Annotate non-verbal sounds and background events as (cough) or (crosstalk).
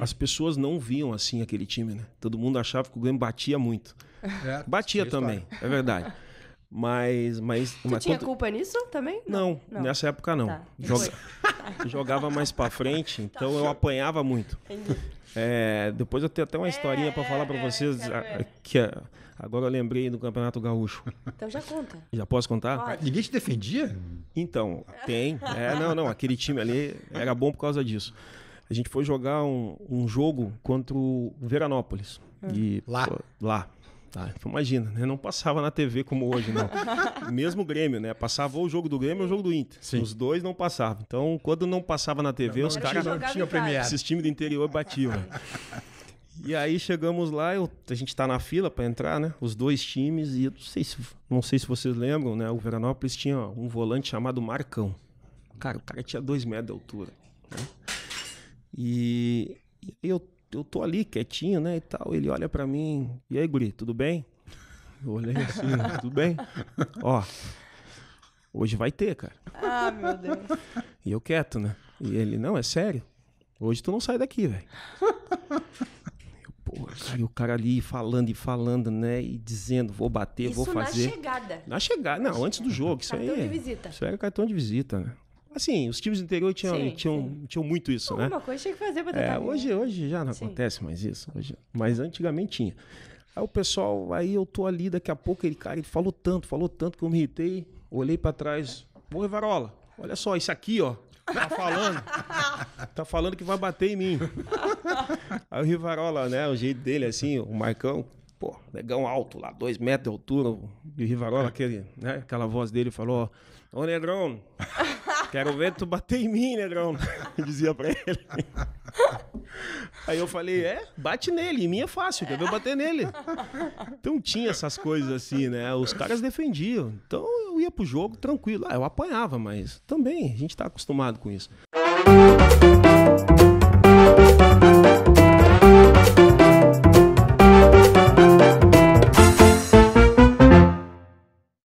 as pessoas não viam assim aquele time, né? Todo mundo achava que o Grêmio batia muito. É, batia também, é verdade. Mas. mas tu mas tinha quanto... culpa nisso também? Não, não. nessa época não. Tá. Joga... (laughs) Jogava mais pra frente, tá então tá. eu apanhava muito. Entendi. É, depois eu tenho até uma é, historinha para falar para vocês. que é, agora eu lembrei do Campeonato Gaúcho. Então já conta. Já posso contar? Pode. Ninguém te defendia? Então, tem. É, não, não. Aquele time ali era bom por causa disso a gente foi jogar um, um jogo contra o Veranópolis. Hum. E, lá? Pô, lá. Tá, imagina, né? Não passava na TV como hoje, não. (laughs) Mesmo Grêmio, né? Passava ou o jogo do Grêmio ou o jogo do Inter. Sim. Os dois não passavam. Então, quando não passava na TV, não, os caras não tinham premiado. Esses times do interior batiam. Né? E aí chegamos lá, eu, a gente tá na fila para entrar, né? Os dois times, e eu não sei, se, não sei se vocês lembram, né? O Veranópolis tinha um volante chamado Marcão. Cara, o cara tinha dois metros de altura. Né? E eu, eu tô ali quietinho, né, e tal. Ele olha para mim, e aí, guri, tudo bem? Eu olhei assim, tudo (laughs) bem? Ó, hoje vai ter, cara. Ah, meu Deus. E eu quieto, né? E ele, não, é sério? Hoje tu não sai daqui, velho. Porra, e o cara ali falando e falando, né? E dizendo, vou bater, isso vou fazer. Na chegada. Na chegada, não, antes do jogo. Isso cartão aí. Cartão de é. visita. Isso é cartão de visita, né? Assim, os times do interior tinham, sim, tinham, sim. tinham muito isso, né? Alguma né? Uma coisa tinha que fazer pra é, tentar. É, hoje, hoje já não sim. acontece mais isso. Hoje, mas antigamente tinha. Aí o pessoal, aí eu tô ali, daqui a pouco ele, cara, ele falou tanto, falou tanto que eu me irritei, olhei para trás. Ô, Varola, olha só, isso aqui, ó, tá falando. tá falando que vai bater em mim. Aí o Rivarola, né? O jeito dele, assim, o Marcão, pô, negão alto lá, dois metros de altura. E o Rivarola, aquele, né, aquela voz dele falou: Ô negrão, Quero ver tu bater em mim, negrão. (laughs) Dizia pra ele. Aí eu falei, é, bate nele, em mim é fácil, quer ver eu bater nele. Então tinha essas coisas assim, né? Os caras defendiam. Então eu ia pro jogo tranquilo. Ah, eu apanhava, mas também, a gente tá acostumado com isso.